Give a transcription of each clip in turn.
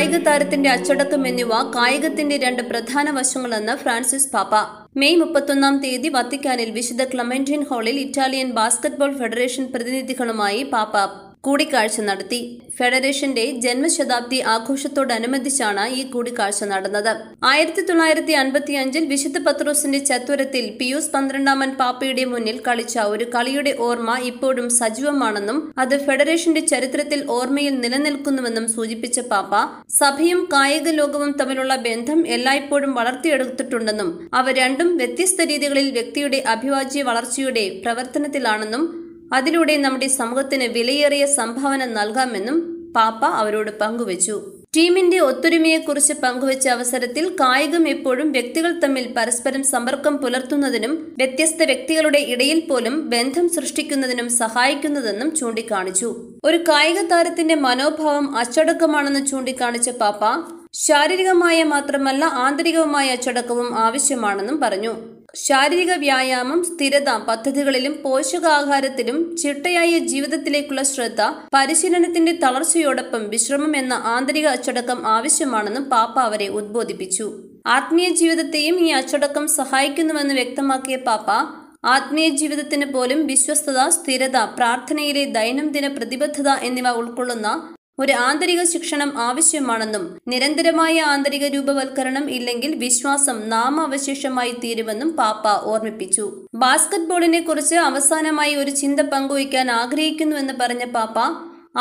കായിക താരത്തിന്റെ അച്ചടക്കം എന്നിവ കായികത്തിന്റെ രണ്ട് പ്രധാന വശങ്ങളെന്ന് ഫ്രാൻസിസ് പാപ്പ മെയ് മുപ്പത്തൊന്നാം തീയതി വത്തിക്കാനിൽ വിശുദ്ധ ക്ലമന്റിയൻ ഹാളിൽ ഇറ്റാലിയൻ ബാസ്കറ്റ്ബോൾ ഫെഡറേഷൻ പ്രതിനിധികളുമായി പാപ്പ കൂടിക്കാഴ്ച നടത്തി ഫെഡറേഷന്റെ ജന്മശതാബ്ദി ആഘോഷത്തോടനുബന്ധിച്ചാണ് ഈ കൂടിക്കാഴ്ച നടന്നത് ആയിരത്തി തൊള്ളായിരത്തി അൻപത്തി അഞ്ചിൽ വിശുദ്ധ പത്രോസിന്റെ ചത്വരത്തിൽ പിയൂസ് പന്ത്രണ്ടാമൻ പാപ്പയുടെ മുന്നിൽ കളിച്ച ഒരു കളിയുടെ ഓർമ്മ ഇപ്പോഴും സജീവമാണെന്നും അത് ഫെഡറേഷന്റെ ചരിത്രത്തിൽ ഓർമ്മയിൽ നിലനിൽക്കുന്നുവെന്നും സൂചിപ്പിച്ച പാപ്പ സഭയും കായിക ലോകവും തമ്മിലുള്ള ബന്ധം എല്ലായ്പ്പോഴും വളർത്തിയെടുത്തിട്ടുണ്ടെന്നും അവ രണ്ടും വ്യത്യസ്ത രീതികളിൽ വ്യക്തിയുടെ അഭിവാജ്യ വളർച്ചയുടെ പ്രവർത്തനത്തിലാണെന്നും അതിലൂടെ നമ്മുടെ സമൂഹത്തിന് വിലയേറിയ സംഭാവന നൽകാമെന്നും പാപ്പ അവരോട് പങ്കുവച്ചു ടീമിന്റെ ഒത്തൊരുമയെക്കുറിച്ച് പങ്കുവച്ച അവസരത്തിൽ കായികം എപ്പോഴും വ്യക്തികൾ തമ്മിൽ പരസ്പരം സമ്പർക്കം പുലർത്തുന്നതിനും വ്യത്യസ്ത വ്യക്തികളുടെ ഇടയിൽ പോലും ബന്ധം സൃഷ്ടിക്കുന്നതിനും സഹായിക്കുന്നതെന്നും ചൂണ്ടിക്കാണിച്ചു ഒരു കായിക താരത്തിന്റെ മനോഭാവം അച്ചടക്കമാണെന്ന് ചൂണ്ടിക്കാണിച്ച പാപ്പ ശാരീരികമായ മാത്രമല്ല ആന്തരികവുമായ അച്ചടക്കവും ആവശ്യമാണെന്നും പറഞ്ഞു ശാരീരിക വ്യായാമം സ്ഥിരത പദ്ധതികളിലും പോഷകാഹാരത്തിലും ചിട്ടയായ ജീവിതത്തിലേക്കുള്ള ശ്രദ്ധ പരിശീലനത്തിന്റെ തളർച്ചയോടൊപ്പം വിശ്രമം എന്ന ആന്തരിക അച്ചടക്കം ആവശ്യമാണെന്നും പാപ്പ അവരെ ഉദ്ബോധിപ്പിച്ചു ആത്മീയ ജീവിതത്തെയും ഈ അച്ചടക്കം സഹായിക്കുന്നുവെന്ന് വ്യക്തമാക്കിയ പാപ്പ ആത്മീയ ജീവിതത്തിന് പോലും വിശ്വസ്തത സ്ഥിരത പ്രാർത്ഥനയിലെ ദൈനംദിന പ്രതിബദ്ധത എന്നിവ ഉൾക്കൊള്ളുന്ന ഒരു ആന്തരിക ശിക്ഷണം ആവശ്യമാണെന്നും നിരന്തരമായ ആന്തരിക രൂപവൽക്കരണം ഇല്ലെങ്കിൽ വിശ്വാസം നാമാവശേഷമായി തീരുമെന്നും പാപ്പ ഓർമ്മിപ്പിച്ചു ബാസ്കറ്റ്ബോളിനെ കുറിച്ച് അവസാനമായി ഒരു ചിന്ത പങ്കുവയ്ക്കാൻ ആഗ്രഹിക്കുന്നുവെന്ന് പറഞ്ഞ പാപ്പ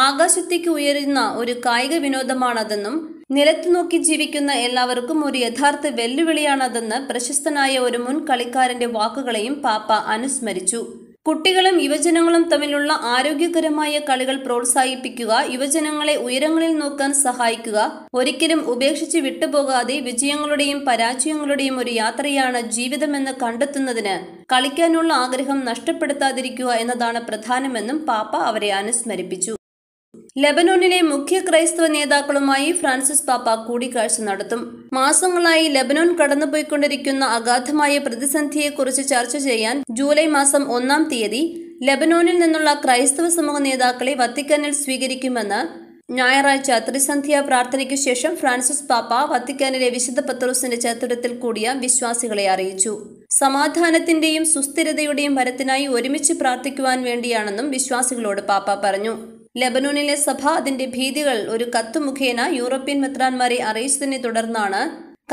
ആകാശത്തേക്ക് ഉയരുന്ന ഒരു കായിക വിനോദമാണതെന്നും നിലത്തു നോക്കി ജീവിക്കുന്ന എല്ലാവർക്കും ഒരു യഥാർത്ഥ വെല്ലുവിളിയാണതെന്ന് പ്രശസ്തനായ ഒരു മുൻ കളിക്കാരന്റെ വാക്കുകളെയും പാപ്പ അനുസ്മരിച്ചു കുട്ടികളും യുവജനങ്ങളും തമ്മിലുള്ള ആരോഗ്യകരമായ കളികൾ പ്രോത്സാഹിപ്പിക്കുക യുവജനങ്ങളെ ഉയരങ്ങളിൽ നോക്കാൻ സഹായിക്കുക ഒരിക്കലും ഉപേക്ഷിച്ച് വിട്ടുപോകാതെ വിജയങ്ങളുടെയും പരാജയങ്ങളുടെയും ഒരു യാത്രയാണ് ജീവിതമെന്ന് കണ്ടെത്തുന്നതിന് കളിക്കാനുള്ള ആഗ്രഹം നഷ്ടപ്പെടുത്താതിരിക്കുക എന്നതാണ് പ്രധാനമെന്നും പാപ്പ അവരെ അനുസ്മരിപ്പിച്ചു ലബനോണിലെ മുഖ്യ ക്രൈസ്തവ നേതാക്കളുമായി ഫ്രാൻസിസ് പാപ്പ കൂടിക്കാഴ്ച നടത്തും മാസങ്ങളായി ലെബനോൻ കടന്നുപോയിക്കൊണ്ടിരിക്കുന്ന അഗാധമായ പ്രതിസന്ധിയെക്കുറിച്ച് ചർച്ച ചെയ്യാൻ ജൂലൈ മാസം ഒന്നാം തീയതി ലബനോണിൽ നിന്നുള്ള ക്രൈസ്തവ സമൂഹ നേതാക്കളെ വത്തിക്കാനിൽ സ്വീകരിക്കുമെന്ന് ഞായറാഴ്ച ത്രിസന്ധ്യ പ്രാർത്ഥനയ്ക്ക് ശേഷം ഫ്രാൻസിസ് പാപ്പ വത്തിക്കാനിലെ വിശുദ്ധ പത്രോസിന്റെ ചതുരത്തിൽ കൂടിയ വിശ്വാസികളെ അറിയിച്ചു സമാധാനത്തിന്റെയും സുസ്ഥിരതയുടെയും വരത്തിനായി ഒരുമിച്ച് പ്രാർത്ഥിക്കുവാൻ വേണ്ടിയാണെന്നും വിശ്വാസികളോട് പാപ്പ പറഞ്ഞു ലബനോണിലെ സഭ അതിന്റെ ഭീതികൾ ഒരു കത്ത് മുഖേന യൂറോപ്യൻ മെത്രാന്മാരെ അറിയിച്ചതിനെ തുടർന്നാണ്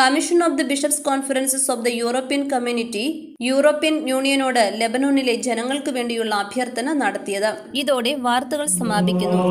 commission of the bishops conferences of the European community European യൂണിയനോട് ലബനോണിലെ ജനങ്ങൾക്ക് വേണ്ടിയുള്ള അഭ്യർത്ഥന നടത്തിയത് ഇതോടെ വാർത്തകൾ സമാപിക്കുന്നു